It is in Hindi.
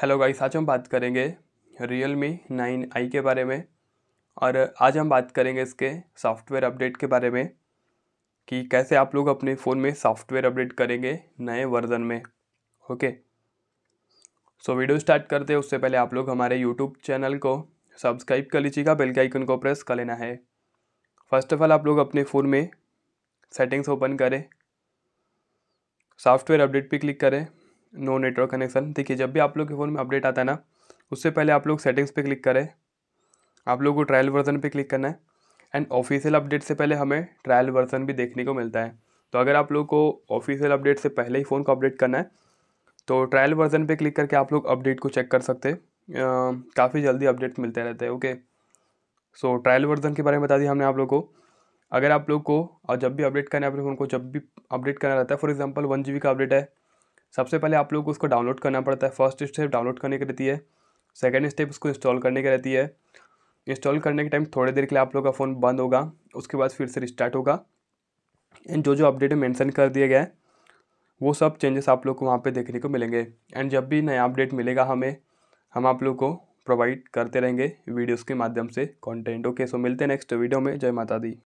हेलो गाइस आज हम बात करेंगे रियल मी नाइन आई के बारे में और आज हम बात करेंगे इसके सॉफ्टवेयर अपडेट के बारे में कि कैसे आप लोग अपने फ़ोन में सॉफ्टवेयर अपडेट करेंगे नए वर्ज़न में ओके सो वीडियो स्टार्ट करते हैं उससे पहले आप लोग हमारे यूट्यूब चैनल को सब्सक्राइब कर लीजिएगा बेल के आइकन को प्रेस कर लेना है फर्स्ट ऑफ ऑल आप लोग अपने फ़ोन में सेटिंग्स ओपन करें सॉफ्टवेयर अपडेट पर क्लिक करें नो नेटवर्क कनेक्शन देखिए जब भी आप लोग के फ़ोन में अपडेट आता है ना उससे पहले आप लोग सेटिंग्स पे क्लिक करें आप लोग को ट्रायल वर्जन पे क्लिक करना है एंड ऑफिशियल अपडेट से पहले हमें ट्रायल वर्जन भी देखने को मिलता है तो अगर आप लोग को ऑफिशियल अपडेट से पहले ही फ़ोन को अपडेट करना है तो ट्रायल वर्जन पर क्लिक करके आप लोग अपडेट को चेक कर सकते काफ़ी जल्दी अपडेट मिलते रहते हैं ओके सो ट्रायल वर्जन के बारे में बता दिया हमने आप लोग को अगर आप लोग को और जब भी अपडेट करना है अपने फ़ोन को जब भी अपडेट करना रहता है फॉर एग्जांपल वन जी का अपडेट है सबसे पहले आप लोग को उसको डाउनलोड करना पड़ता है फर्स्ट स्टेप डाउनलोड करने की रहती है सेकेंड स्टेप उसको इंस्टॉल करने की रहती है इंस्टॉल करने के टाइम थोड़ी देर के लिए आप लोग का फ़ोन बंद होगा उसके बाद फिर से रिस्टार्ट होगा एंड जो जो अपडेट मेंशन कर दिया गया है वो सब चेंजेस आप लोग को वहाँ पे देखने को मिलेंगे एंड जब भी नया अपडेट मिलेगा हमें हम आप लोग को प्रोवाइड करते रहेंगे वीडियोस के माध्यम से कंटेंट ओके सो मिलते हैं नेक्स्ट वीडियो में जय माता दी